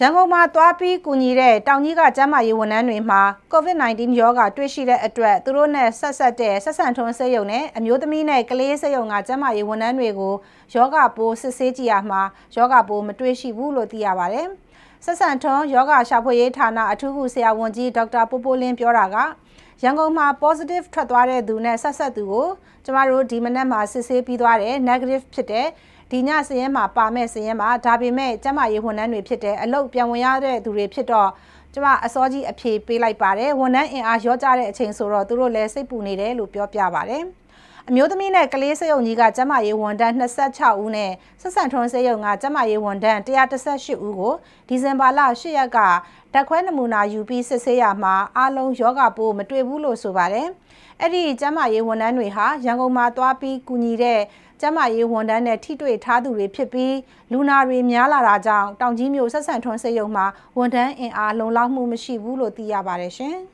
ရန်ကုန်မှာသွားပြီးကူညီတဲ့တောင်ကြီးကကျန်းမာရေးဝန်ထမ်းတွေမှာ COVID-19 ရောဂါတွေ့ရှိတဲ့အတွက်သူတို့နဲ့ဆက်ဆက်တဲ့ဆက်ဆံထုံးစေယုံနဲ့အမျိုးသမီးနဲ့ကလေးစေယုံကကျန်းမာရေးဝန်ထမ်းတွေကိုရောဂါပိုးစစ်ဆေးကြည့်ရမှာရောဂါပိုးမတွေ့ရှိဘူးလို့သိရပါတယ်။ဆက်ဆံထုံးယောဂရှာဖွေရေးဌာနအထူးကူဆရာဝန်ကြီးဒေါက်တာပိုးပိုးလင်းပြောတာကရန်ကုန်မှာ positive ထွက်သွားတဲ့သူနဲ့ဆက်ဆက်သူကိုကျမတို့ဒီမနက်မှာစစ်ဆေးပြီးသွားတယ် negative ဖြစ်တဲ့ဒီညစရင်မှာပါမဲ့စရင်မှာဒါပေမဲ့ကျမရေးဝန်ထမ်းတွေဖြစ်တဲ့အလုပ်ပြန်ဝင်ရတဲ့သူတွေဖြစ်တော့ကျမအစောကြီးအဖြေပေးလိုက်ပါတယ်ဝန်ထမ်းအင်အားရော့ကျတဲ့အချိန်ဆိုတော့သူတို့လည်းစိတ်ပူနေတယ်လို့ပြောပြပါတယ်အမျိုးသမီးနဲ့ကလေးစေယုံကြီးကကျမရေးဝန်ထမ်း26ဦးနဲ့ဆက်ဆံထွန်းစေယုံကကျမရေးဝန်ထမ်း138ဦးကိုဒီဇင်ဘာလ8ရက်ကဓာတ်ခွဲနမူနာယူပြီးစစ်ဆေးရမှာအလုံးယောဂပိုးမတွေ့ဘူးလို့ဆိုပါတယ်။အဲ့ဒီကျမရေးဝန်ထမ်းတွေဟာရန်ကုန်မှာသွားပြီးကူညီတဲ့ကျမရေးဝန်ထမ်းနဲ့ထိတွေ့ထားသူတွေဖြစ်ပြီးလူနာတွေများလာတာကြောင့်တောင်ကြီးမြို့ဆက်ဆံထွန်းစေယုံမှာဝန်ထမ်းအင်အားလုံလောက်မှုမရှိဘူးလို့သိရပါတယ်ရှင်။